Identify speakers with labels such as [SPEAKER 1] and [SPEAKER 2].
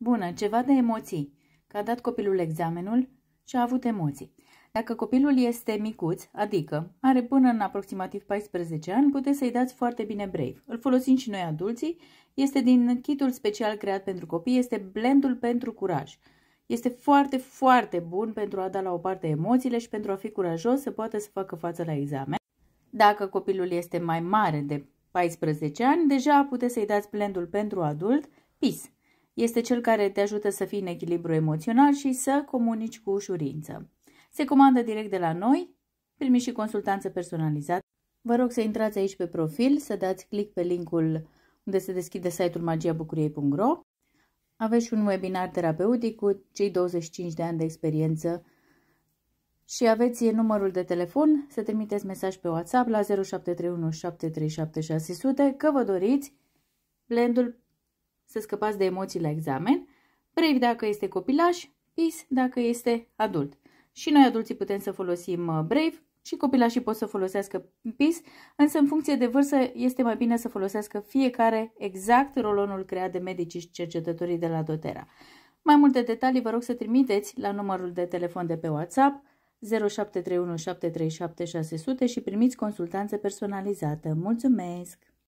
[SPEAKER 1] Bună, ceva de emoții, că a dat copilul examenul și a avut emoții. Dacă copilul este micuț, adică are până în aproximativ 14 ani, puteți să-i dați foarte bine Brave. Îl folosim și noi adulții, este din kitul special creat pentru copii, este blendul pentru curaj. Este foarte, foarte bun pentru a da la o parte emoțiile și pentru a fi curajos să poată să facă față la examen. Dacă copilul este mai mare de 14 ani, deja puteți să-i dați blendul pentru adult, PIS. Este cel care te ajută să fii în echilibru emoțional și să comunici cu ușurință. Se comandă direct de la noi, primi și consultanță personalizată. Vă rog să intrați aici pe profil, să dați click pe linkul unde se deschide site-ul magiabucuriei.ro. Aveți și un webinar terapeutic cu cei 25 de ani de experiență și aveți numărul de telefon să trimiteți mesaj pe WhatsApp la 0731 737 600 că vă doriți blendul să scăpați de emoții la examen, brave dacă este copilaș, pis dacă este adult. Și noi adulții putem să folosim uh, brave și copilașii pot să folosească pis, însă în funcție de vârstă este mai bine să folosească fiecare exact rolonul creat de medicii și cercetătorii de la Dotera. Mai multe detalii vă rog să trimiteți la numărul de telefon de pe WhatsApp 0731 și primiți consultanță personalizată. Mulțumesc!